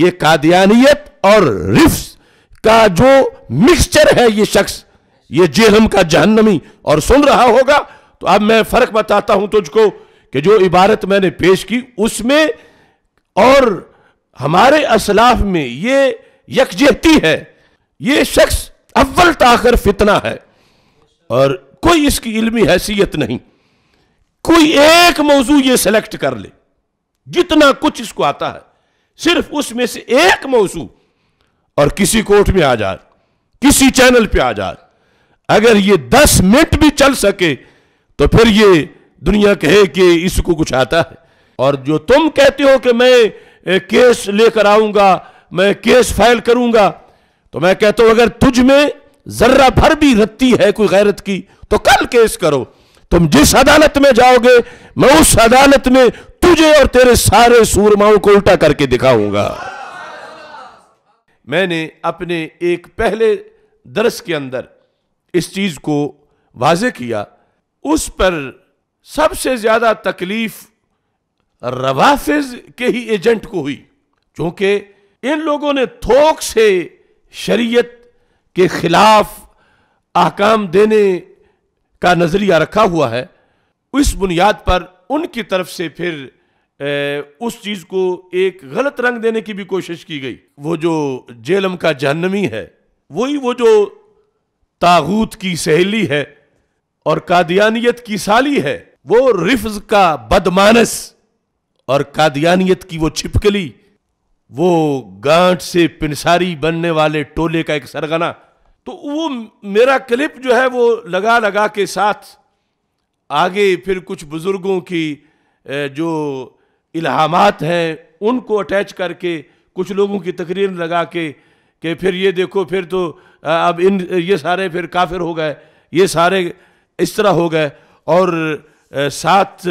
ये कादियानियत और रिफ्स का जो मिक्सचर है ये शख्स ये जेहम का जहन्नमी और सुन रहा होगा तो अब मैं फर्क बताता हूं तुझको कि जो इबारत मैंने पेश की उसमें और हमारे असलाफ में ये यकजहती है ये शख्स अव्वल ताकर फितना है और कोई इसकी इल्मी हैसियत नहीं कोई एक मौजू ये सेलेक्ट कर ले जितना कुछ इसको आता है सिर्फ उसमें से एक मौसू और किसी कोर्ट में आ जाए किसी चैनल पे आ जाए अगर ये दस मिनट भी चल सके तो फिर ये दुनिया कहे कि इसको कुछ आता है और जो तुम कहते हो कि मैं केस लेकर आऊंगा मैं केस फाइल करूंगा तो मैं कहता हूं अगर तुझ में जर्रा भर भी रत्ती है कोई गैरत की तो कल केस करो तुम जिस अदालत में जाओगे मैं उस अदालत में तुझे और तेरे सारे सूरमाओं को उल्टा करके दिखाऊंगा मैंने अपने एक पहले दरस के अंदर इस चीज को वाजे किया उस पर सबसे ज्यादा तकलीफ रवाफिज के ही एजेंट को हुई क्योंकि इन लोगों ने थोक से शरीयत के खिलाफ आकाम देने का नजरिया रखा हुआ है इस बुनियाद पर उनकी तरफ से फिर ए, उस चीज को एक गलत रंग देने की भी कोशिश की गई वो जो जेलम का जहनमी है वही वो जो तागूत की सहेली है और कादियानियत की साली है वो रिफ्ज का बदमानस और कादियानियत की वो छिपकली वो गांठ से पिनसारी बनने वाले टोले का एक सरगना तो वो मेरा क्लिप जो है वो लगा लगा के साथ आगे फिर कुछ बुज़ुर्गों की जो इल्हामात हैं उनको अटैच करके कुछ लोगों की तकरीर लगा के कि फिर ये देखो फिर तो अब इन ये सारे फिर काफिर हो गए ये सारे इस तरह हो गए और साथ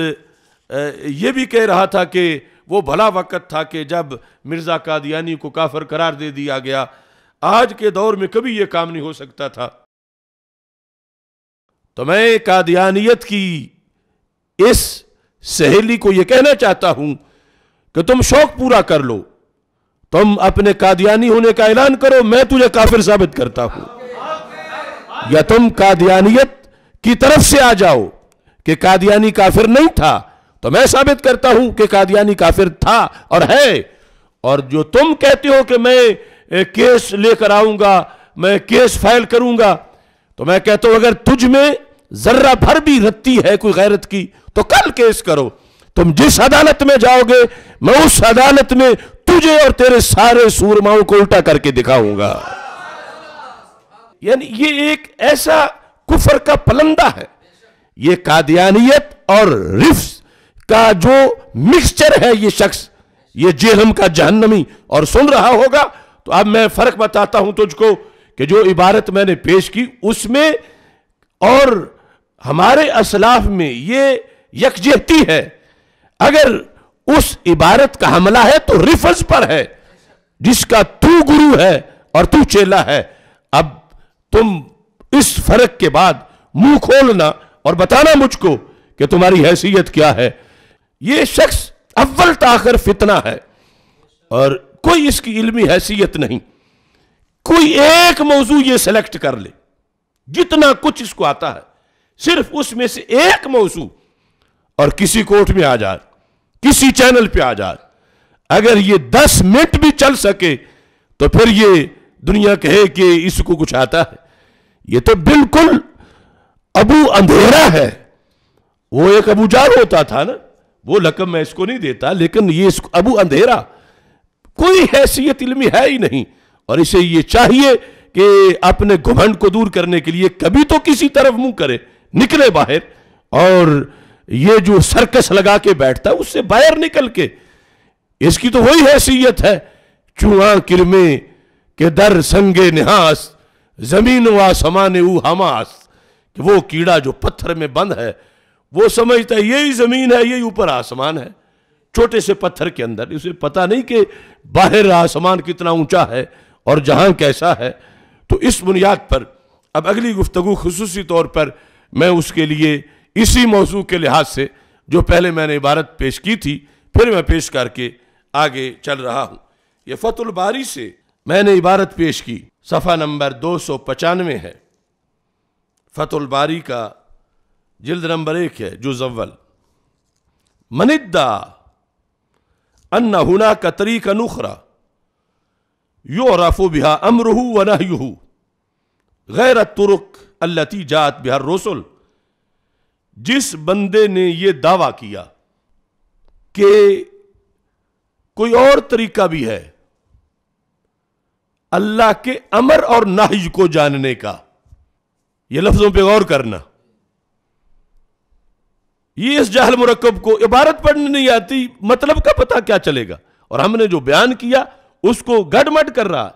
ये भी कह रहा था कि वो भला वक़्त था कि जब मिर्ज़ा कादियानी को काफ़र करार दे दिया गया आज के दौर में कभी ये काम नहीं हो सकता था तो मैं कादियानियत की इस सहेली को यह कहना चाहता हूं कि तुम शौक पूरा कर लो तुम अपने कादियानी होने का ऐलान करो मैं तुझे काफिर साबित करता हूं या तुम कादियानियत की तरफ से आ जाओ कि कादियानी काफिर नहीं था तो मैं साबित करता हूं कि कादियानी काफिर था और है और जो तुम कहते हो कि मैं केस लेकर आऊंगा मैं केस फाइल करूंगा तो मैं कहता हूं अगर तुझ में जर्रा भर भी रत्ती है कोई गैरत की तो कल केस करो तुम जिस अदालत में जाओगे मैं उस अदालत में तुझे और तेरे सारे सूरमाओं को उल्टा करके दिखाऊंगा यानी ये एक ऐसा कुफर का पलंदा है ये कादियानियत और रिफ्स का जो मिक्सचर है ये शख्स ये जेहम का जहन्नमी और सुन रहा होगा तो अब मैं फर्क बताता हूं तुझको कि जो इबारत मैंने पेश की उसमें और हमारे असलाफ में ये यकजहती है अगर उस इबारत का हमला है तो रिफज पर है जिसका तू गुरु है और तू चेला है अब तुम इस फर्क के बाद मुंह खोलना और बताना मुझको कि तुम्हारी हैसियत क्या है ये शख्स अव्वल ताखिर फितना है और कोई इसकी इल्मी हैसियत नहीं कोई एक मौजू ये सेलेक्ट कर ले जितना कुछ इसको आता है सिर्फ उसमें से एक मौजू और किसी कोर्ट में आ जाए किसी चैनल पे आ जाए अगर ये दस मिनट भी चल सके तो फिर ये दुनिया कहे कि इसको कुछ आता है ये तो बिल्कुल अबू अंधेरा है वो एक अबू अबूजार होता था ना वो लकम मैं इसको नहीं देता लेकिन ये इसको अबू अंधेरा कोई हैसियत इलमी है ही नहीं और इसे ये चाहिए कि अपने घुमंड को दूर करने के लिए कभी तो किसी तरफ मुंह करे निकले बाहर और ये जो सर्कस लगा के बैठता है उससे बाहर निकल के इसकी तो वही हैसियत है चूहा किरमे के दर संगे निहास जमीन व समाने ऊ हमास कि वो कीड़ा जो पत्थर में बंद है वो समझता है यही जमीन है यही ऊपर आसमान है छोटे से पत्थर के अंदर उसे पता नहीं कि बाहर आसमान कितना ऊंचा है और जहां कैसा है तो इस बुनियाद पर अब अगली गुफ्तु खसूस तौर पर मैं उसके लिए इसी मौजू के लिहाज से जो पहले मैंने इबारत पेश की थी फिर मैं पेश करके आगे चल रहा हूँ ये फतुलबारी से मैंने इबारत पेश की सफ़ा नंबर दो सौ पचानवे है फतुलबारी का जल्द नंबर एक है जो जव्वल मनिदा अन्ना हुना का तरीका नुखरा यूरफो बिहा अमरहू व नहयू गैर तुरुक अल्लती जात बिहार रसुल जिस बंदे ने यह दावा किया कि कोई और तरीका भी है अल्लाह के अमर और नाहज को जानने का यह लफ्जों पर गौर करना ये इस जहल मुरकब को इबारत पढ़ने नहीं आती मतलब का पता क्या चलेगा और हमने जो बयान किया उसको गडमड कर रहा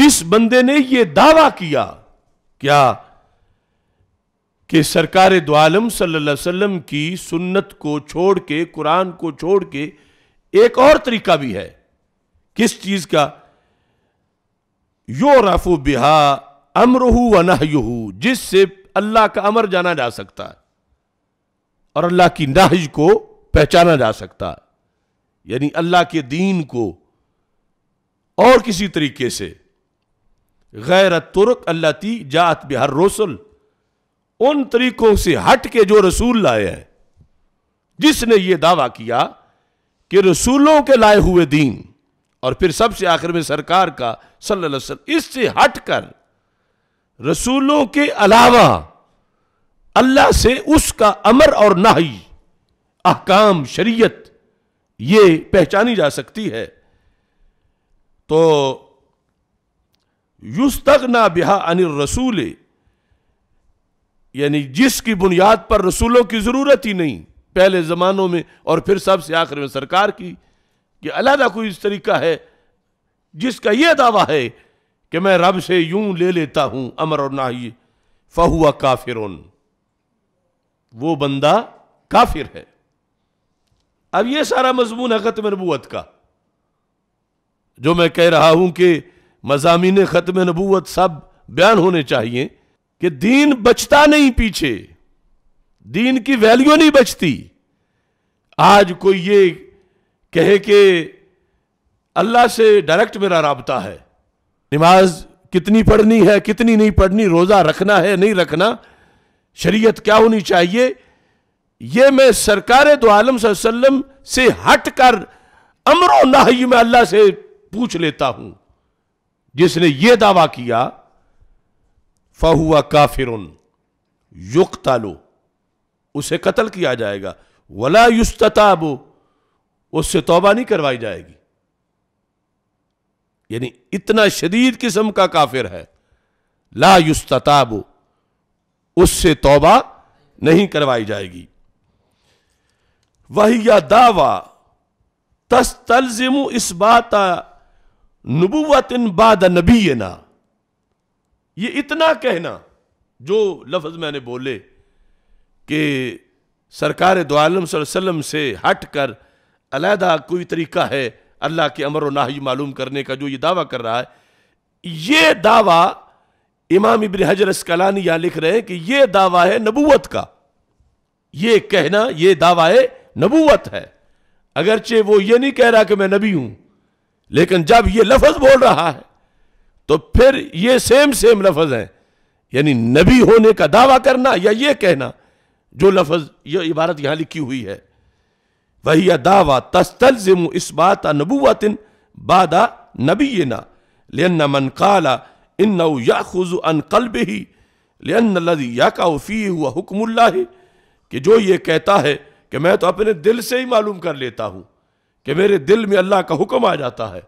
जिस बंदे ने यह दावा किया क्या कि सरकार दो आलम सल्लल्लाहु की सुन्नत को छोड़ के कुरान को छोड़ के एक और तरीका भी है किस चीज का यो रफू बिहा अमरहू व जिससे अल्लाह का अमर जाना जा सकता है और अल्लाह की नाहज को पहचाना जा सकता है यानी अल्लाह के दीन को और किसी तरीके से गैर अल्लाह ती जात बिहर रोसल उन तरीकों से हट के जो रसूल लाए हैं जिसने ये दावा किया कि रसूलों के लाए हुए दीन और फिर सबसे आखिर में सरकार का सल्लल्लाहु अलैहि इससे हटकर रसूलों के अलावा अल्लाह से उसका अमर और नाही अहकाम शरीयत ये पहचानी जा सकती है तो युस्तक ना बिहा अनिल रसूल यानी जिसकी बुनियाद पर रसूलों की ज़रूरत ही नहीं पहले ज़मानों में और फिर सबसे आखिर में सरकार की कि अलहदा कोई इस तरीका है जिसका यह दावा है कि मैं रब से यूं ले लेता हूं अमर और नाही फहुआ काफिर वो बंदा काफिर है अब ये सारा मजमून है ख़त्म नबूत का जो मैं कह रहा हूं कि मजामी ख़त्म नबूत सब बयान होने चाहिए कि दीन बचता नहीं पीछे दीन की वैल्यू नहीं बचती आज कोई ये कहे कि अल्लाह से डायरेक्ट मेरा रबता है नमाज कितनी पढ़नी है कितनी नहीं पढ़नी रोज़ा रखना है नहीं रखना शरीयत क्या होनी चाहिए ये मैं सरकार दो तो आलम सल्लम से हट कर अमरो नाही में अल्लाह से पूछ लेता हूं जिसने यह दावा किया फहुआ काफिर युक तालो उसे कत्ल किया जाएगा वला युस्तताबो उससे तौबा नहीं करवाई जाएगी यानी इतना शदीद किस्म का काफिर है ला युस्तताबो उससे तौबा नहीं करवाई जाएगी वह दावा तस तलजिम इस बात इन बाद नबीना ये इतना कहना जो लफ्ज मैंने बोले कि सरकार दो आलम से हट कर अलहदा कोई तरीका है अल्लाह के अमर और नाही मालूम करने का जो ये दावा कर रहा है ये दावा इमाम इबन हजर अस्कलानी यहां लिख रहे हैं कि ये दावा है नबूत का ये कहना ये दावा है नबूवत है अगरचे वो ये नहीं कह रहा कि मैं नबी हूं लेकिन जब ये लफज बोल रहा है तो फिर ये सेम सेम लफज हैं यानी नबी होने का दावा करना या ये कहना जो लफज ये इबारत यहां लिखी हुई है वही या दावा तस्तल इस बात नबूतिन बादा नबी ये ना लेन मन काला इन नऊ या खुजु अन कल्ब ही लेन लदी या का उफी हुआ हुक्मुल्ला कि जो ये कहता है कि मैं तो अपने दिल से ही मालूम कर लेता हूँ कि मेरे दिल में अल्लाह का हुक्म आ जाता है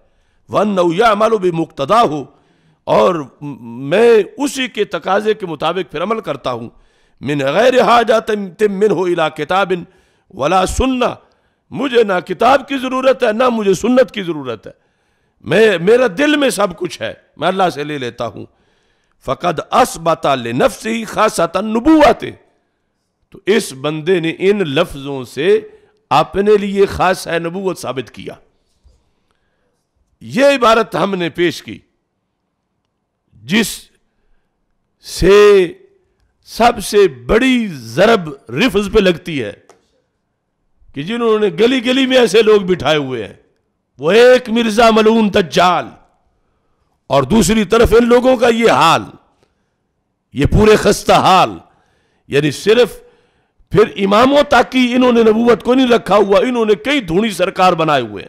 वन नौया मालूम भी मुक्तदा हो और मैं उसी के तकाजे के मुताबिक फिर अमल करता हूँ मिन गैर हाजा तिम मिन हो इला किताबिन वला सुन्ना मुझे ना किताब की ज़रूरत है ना मुझे सुन्नत की ज़रूरत है मैं मेरा दिल में सब कुछ है मैं अल्लाह से ले लेता हूँ फ़कद असबता ले नफ्स ही खासा नबूआते तो इस बंदे ने इन लफ्जों से अपने लिए खास है नबूत साबित किया यह इबारत हमने पेश की जिस से सबसे बड़ी जरब रिफ्ज पे लगती है कि जिन्होंने गली गली में ऐसे लोग बिठाए हुए हैं वो एक मिर्जा मलून तज्जाल और दूसरी तरफ इन लोगों का ये हाल ये पूरे खस्ता हाल यानी सिर्फ फिर इमामों तक की इन्होंने नबूवत को नहीं रखा हुआ इन्होंने कई धूनी सरकार बनाए हुए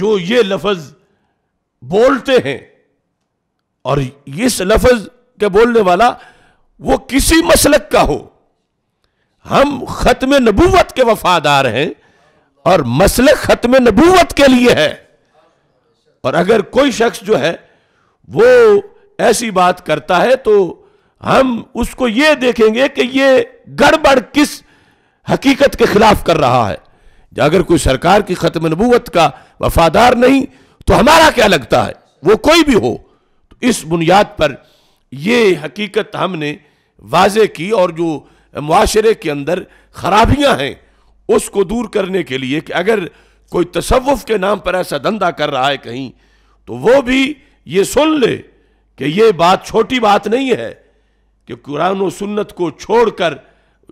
जो ये लफज बोलते हैं और इस लफज के बोलने वाला वो किसी मसलक का हो हम खत्म नबूवत के वफादार हैं और मसलक खत्म नबूवत के लिए है और अगर कोई शख्स जो है वो ऐसी बात करता है तो हम उसको यह देखेंगे कि ये गड़बड़ किस हकीकत के खिलाफ कर रहा है अगर कोई सरकार की खत्म नबूत का वफादार नहीं तो हमारा क्या लगता है वो कोई भी हो तो इस बुनियाद पर ये हकीकत हमने वाजे की और जो माशरे के अंदर खराबियां हैं उसको दूर करने के लिए कि अगर कोई तसवुफ़ के नाम पर ऐसा धंधा कर रहा है कहीं तो वो भी ये सुन ले कि ये बात छोटी बात नहीं है कि कुरान सुन्नत को छोड़कर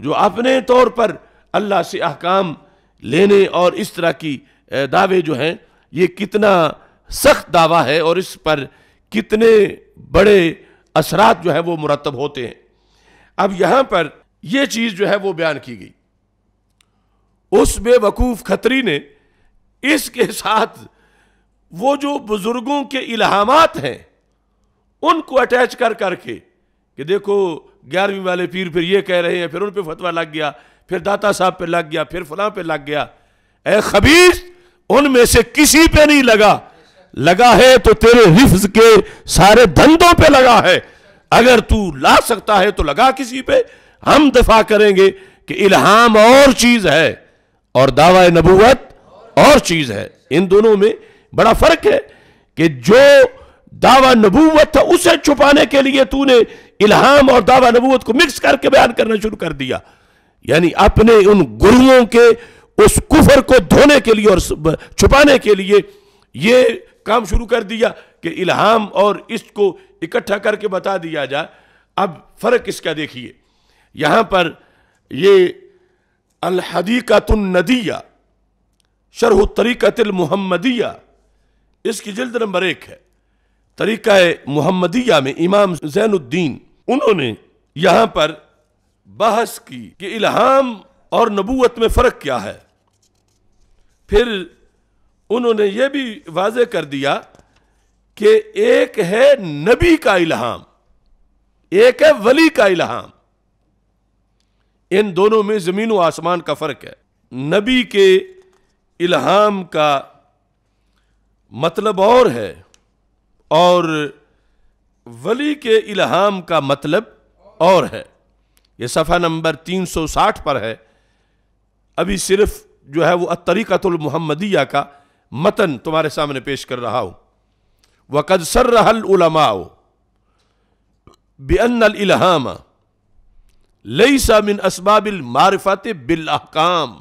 जो अपने तौर पर अल्लाह से अहकाम लेने और इस तरह की दावे जो हैं ये कितना सख्त दावा है और इस पर कितने बड़े असरात जो है वो मुरतब होते हैं अब यहाँ पर यह चीज़ जो है वो बयान की गई उस बेवकूफ़ खतरी ने इसके साथ वो जो बुज़ुर्गों के इलाहामात हैं उनको अटैच कर करके कि देखो ग्यारहवीं वाले पीर फिर ये कह रहे हैं फिर उन पर फतवा लग गया फिर दाता साहब पे लग गया फिर फलां पे लग गया ए खबीर उनमें से किसी पे नहीं लगा लगा है तो तेरे रिफ्ज के सारे धंधों पे लगा है अगर तू ला सकता है तो लगा किसी पे हम दफा करेंगे कि इल्हाम और चीज है और दावा नबूवत और चीज है इन दोनों में बड़ा फर्क है कि जो दावा नबूवत था उसे छुपाने के लिए तूने इल्हाम और दावा नबूवत को मिक्स करके बयान करना शुरू कर दिया यानी अपने उन गुरुओं के उस कुफर को धोने के लिए और छुपाने के लिए ये काम शुरू कर दिया कि इल्हाम और इसको इकट्ठा करके बता दिया जाए अब फ़र्क इसका देखिए यहां पर ये अलहदीकतुलनदिया शरह मुहम्मदिया इसकी जिल्द नंबर एक है तरीक़ा मोहम्मदिया में इमाम जैनुद्दीन उन्होंने यहाँ पर बहस की कि इल्हाम और नबूत में फ़र्क क्या है फिर उन्होंने ये भी वाज कर दिया कि एक है नबी का इल्हाम एक है वली का इल्हाम इन दोनों में ज़मीन व आसमान का फ़र्क है नबी के इल्हाम का मतलब और है और वली के इल्हाम का मतलब और है ये सफ़ा नंबर 360 पर है अभी सिर्फ जो है वो अतरीक़तुलमहमदिया का मतन तुम्हारे सामने पेश कर रहा हूँ वक़द सर रहलमाओ बेअनलहाम लई सा मिन इसबाबिल मारफत बिलहकाम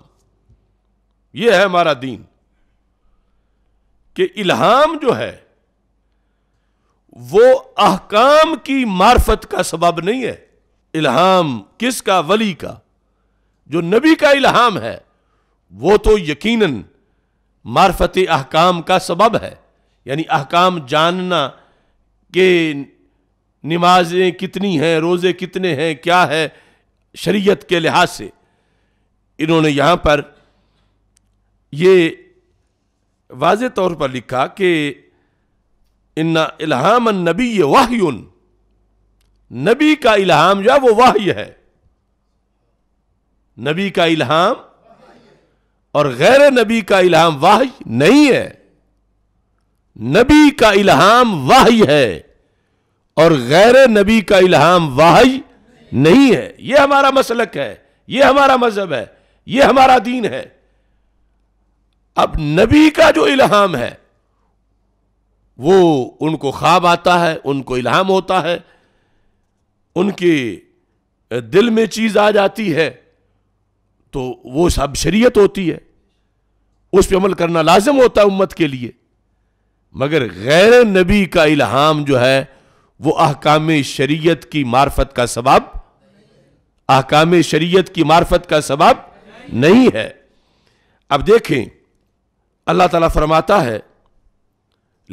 यह है हमारा दीन कि इल्हाम जो है वो अहकाम की मार्फत का सबब नहीं है इल्हाम किसका वली का जो नबी का इल्हाम है वो तो यकीनन मार्फत अहकाम का सबब है यानी अहकाम जानना के नमाजें कितनी हैं रोज़े कितने हैं क्या है शरीयत के लिहाज से इन्होंने यहाँ पर ये वाज तौर पर लिखा कि इन्ना इल्हाम नबी वाहयुन नबी का इल्हाम जो है वो वाह्य है नबी का इल्हाम और गैर नबी का इल्हाम वाह्य नहीं है नबी का इल्हाम वाह्य है और गैर नबी का इल्हाम वाह्य नहीं है यह हमारा मसलक है यह हमारा मजहब है यह हमारा दीन है अब नबी का जो इल्हाम है वो उनको ख्वाब आता है उनको इल्हाम होता है उनके दिल में चीज़ आ जाती है तो वो सब शरीयत होती है उस पर अमल करना लाजम होता है उम्मत के लिए मगर गैर नबी का इल्हाम जो है वो अहकाम शरीयत की मार्फत का सवाब अहकाम शरीयत की मार्फत का सवाब नहीं है अब देखें अल्लाह ताला फरमाता है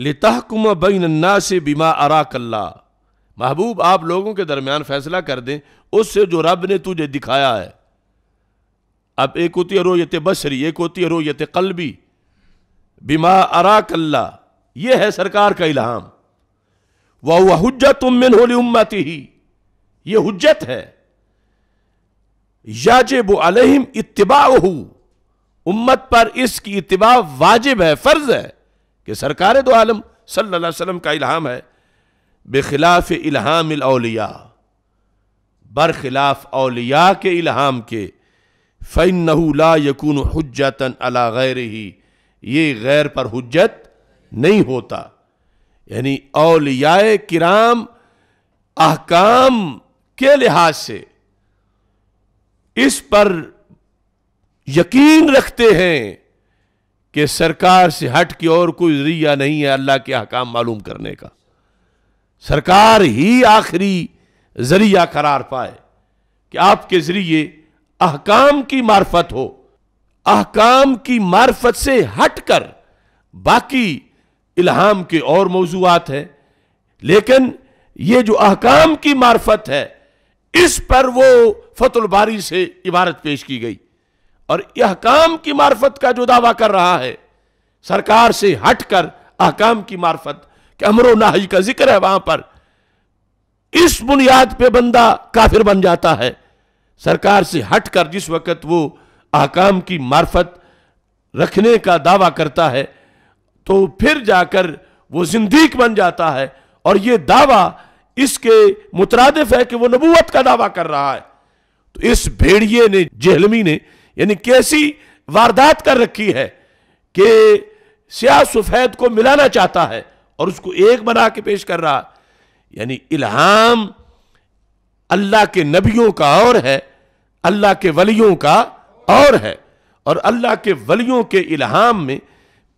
लितहकुम बन्ना से बीमा अरा कल्ला महबूब आप लोगों के दरमियान फैसला कर दें उससे जो रब ने तुझे दिखाया है अब एक होती है रोयत बसरी एक होती है रोयत बीमा अरा कल्ला ये है सरकार का इल्हाम वह हजत तुम मिन होली उम्मती ही ये हजत है याजिब अलहिम इतबा उम्मत पर इसकी इतबा वाजिब है फर्ज है कि सरकार दो आलम सल्लल्लाहु का इल्हाम है बेखिलाफ इल्हाम अलिया खिलाफ अलिया के इल्हाम के फ़ैन नहूला यकून हजतन अला गैर ही ये गैर पर हजत नहीं होता यानी अलिया किराम अहकाम के लिहाज से इस पर यकीन रखते हैं कि सरकार से हट के और कोई जरिया नहीं है अल्लाह के अहकाम मालूम करने का सरकार ही आखिरी जरिया करार पाए कि आपके जरिए अहकाम की मार्फत हो अहकाम की मार्फत से हट कर बाकी इल्हाम के और मौजूद हैं लेकिन ये जो अहकाम की मार्फत है इस पर वो फतुल बारी से इबारत पेश की गई और अहकाम की मार्फत का जो दावा कर रहा है सरकार से हटकर अहकाम की मार्फत के अमरो नाही का जिक्र है वहां पर इस बुनियाद पे बंदा काफिर बन जाता है सरकार से हटकर जिस वक्त वो अहकाम की मार्फत रखने का दावा करता है तो फिर जाकर वो जिंदीक बन जाता है और ये दावा इसके मुतरदफ है कि वो नबूवत का दावा कर रहा है तो इस भेड़िए ने जहलमी ने यानी कैसी वारदात कर रखी है कि सिया सफेद को मिलाना चाहता है और उसको एक बना के पेश कर रहा यानी इल्हाम अल्लाह के नबियों का और है अल्लाह के वलियों का और है और अल्लाह के वलियों के इल्हाम में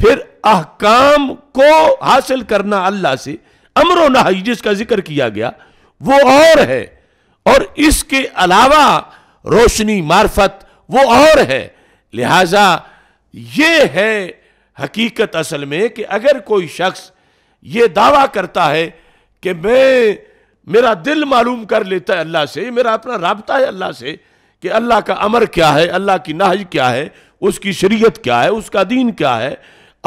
फिर अहकाम को हासिल करना अल्लाह से अमर नही जिसका जिक्र किया गया वो और है और इसके अलावा रोशनी मार्फत वो और है लिहाजा ये है हकीकत असल में कि अगर कोई शख्स ये दावा करता है कि मैं मेरा दिल मालूम कर लेता है अल्लाह से मेरा अपना रबता है अल्लाह से कि अल्लाह का अमर क्या है अल्लाह की नाहज क्या है उसकी शरीयत क्या है उसका दीन क्या है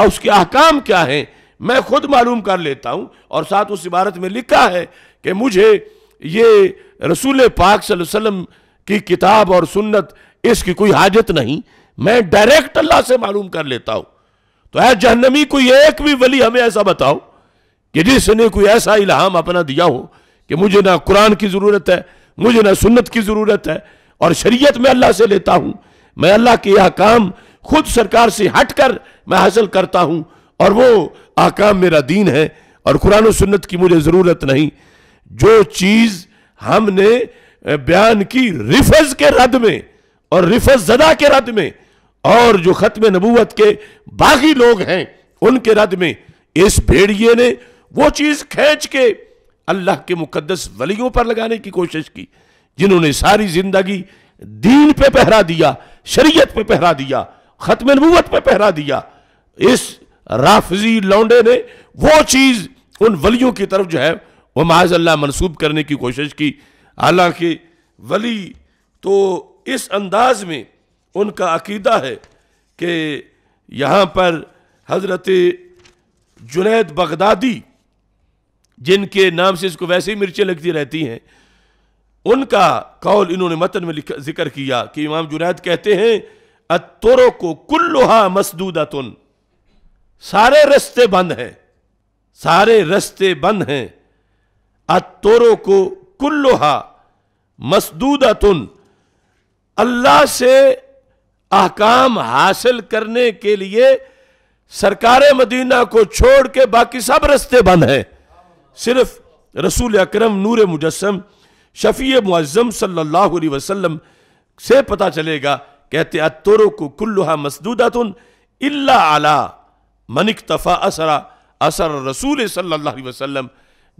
और उसके अहकाम क्या हैं मैं खुद मालूम कर लेता हूँ और साथ उस इबारत में लिखा है कि मुझे ये रसूल पाक वसल्लम की किताब और सुन्नत इसकी कोई हाजत नहीं मैं डायरेक्ट अल्लाह से मालूम कर लेता हूं तो ऐ जहनमी कोई एक भी वली हमें ऐसा बताओ कि जिसने कोई ऐसा इल्हाम अपना दिया हो कि मुझे ना कुरान की ज़रूरत है मुझे ना सुन्नत की ज़रूरत है और शरीयत में अल्लाह से लेता हूं मैं अल्लाह के अहकाम खुद सरकार से हट कर मैं हासिल करता हूं और वो अहकाम मेरा दीन है और कुरान सुन्नत की मुझे ज़रूरत नहीं जो चीज़ हमने बयान की रिफज के रद में और रिफत जदा के रद में और जो ख़त्म नबूत के बाकी लोग हैं उनके रद में इस भेड़िए ने वो चीज़ खींच के अल्लाह के मुकदस वलियों पर लगाने की कोशिश की जिन्होंने सारी ज़िंदगी दीन पे पहरा दिया शरीयत पे पहरा दिया ख़त्म नबूत पे पहरा दिया इस राफजी लौंडे ने वो चीज़ उन वलियों की तरफ जो है वह माज अल्लाह मनसूब करने की कोशिश की हालांकि वली तो इस अंदाज में उनका अकीदा है कि यहाँ पर हज़रत जुनेद बगदादी जिनके नाम से इसको वैसे ही मिर्चें लगती रहती हैं उनका कौल इन्होंने मतन में जिक्र किया कि इमाम जुनेद कहते हैं अतोरो को कुल्लोहा मसदूदा तुन सारे रस्ते बंद हैं सारे रस्ते बंद हैं अतोरो को कुल्लोहा मसदूदा तुन अल्लाह से आकाम हासिल करने के लिए सरकार मदीना को छोड़ के बाकी सब रस्ते बंद हैं सिर्फ रसूल अक्रम नूर मुजस्म शफी मुज़म सल्लल्लाहु अलैहि वसल्लम से पता चलेगा कहते अतोरो को मसदूदा तुन इल्ला आला मनिक तफ़ा असरा असर रसूल सल्ला अलैहि वसल्लम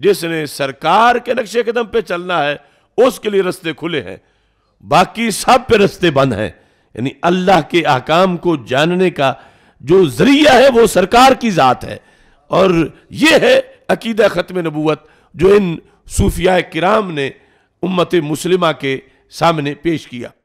जिसने सरकार के नक्शे कदम पे चलना है उसके लिए रस्ते खुले हैं बाकी सब पे रस्ते बंद हैं यानी अल्लाह के आकाम को जानने का जो जरिया है वो सरकार की ज़ात है और ये है अकीदा ख़त्म नबूत जो इन सूफिया कराम ने उम्मत मुसलिमा के सामने पेश किया